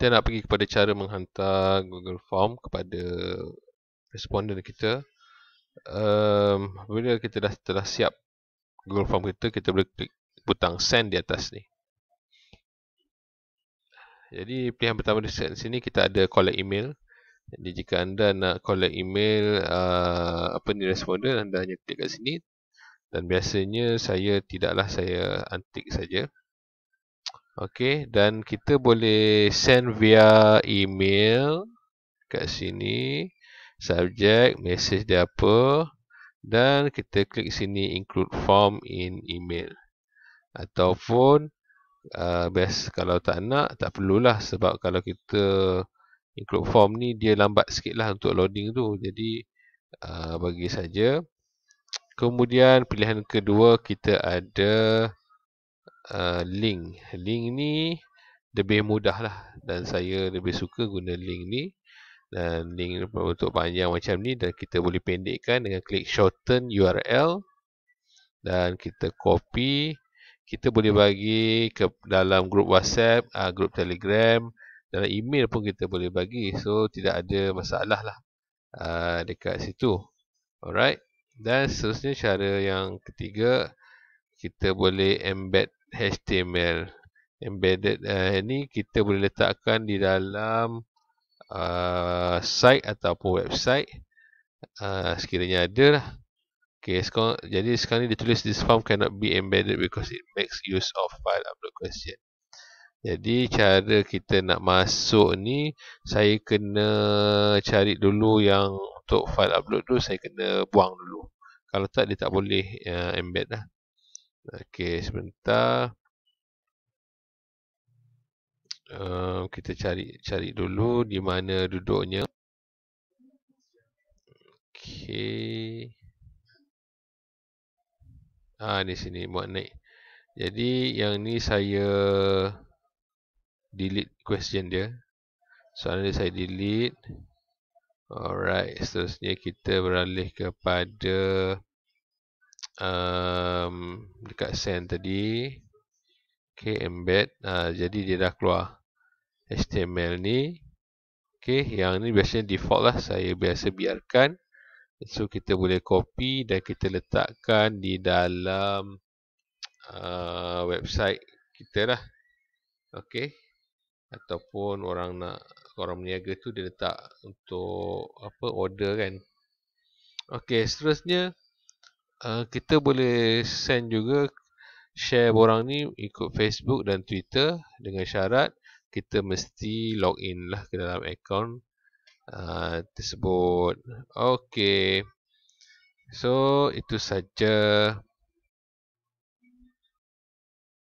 kita nak pergi kepada cara menghantar Google Form kepada responden kita um, ehm, bila kita dah telah siap Google Form kita, kita boleh klik butang send di atas ni jadi pilihan pertama di sini kita ada collect email jadi jika anda nak collect email uh, apa ni responden, anda hanya klik kat sini dan biasanya saya tidaklah saya antik saja Okey, dan kita boleh send via email kat sini. Subject, message dia apa. Dan kita klik sini include form in email. Ataupun uh, best kalau tak nak, tak perlulah sebab kalau kita include form ni dia lambat sikit lah untuk loading tu. Jadi uh, bagi saja. Kemudian pilihan kedua kita ada Uh, link. Link ni lebih mudah lah dan saya lebih suka guna link ni dan link untuk panjang macam ni dan kita boleh pendekkan dengan klik shorten URL dan kita copy kita boleh bagi ke dalam grup WhatsApp, uh, grup Telegram dalam email pun kita boleh bagi so tidak ada masalah lah uh, dekat situ alright dan seterusnya cara yang ketiga kita boleh embed HTML embedded uh, eh, ni kita boleh letakkan di dalam uh, site ataupun website uh, sekiranya ada lah okay, sekarang, jadi sekarang ni ditulis this form cannot be embedded because it makes use of file upload question jadi cara kita nak masuk ni saya kena cari dulu yang untuk file upload tu saya kena buang dulu kalau tak dia tak boleh uh, embed lah Okey, sebentar. Um, kita cari cari dulu di mana duduknya. Okey. Ah, di sini buat naik. Jadi yang ni saya delete question dia. Soalan dia saya delete. Alright, seterusnya kita beralih kepada um, dekat send tadi ok embed uh, jadi dia dah keluar html ni ok yang ni biasanya default lah saya biasa biarkan so kita boleh copy dan kita letakkan di dalam uh, website kita lah ok ataupun orang nak orang meniaga tu dia letak untuk apa order kan Okey, seterusnya Eh, kita boleh send juga share borang ni ikut Facebook dan Twitter dengan syarat kita mesti log in lah ke dalam akaun uh, eh, tersebut. Okey, So itu saja.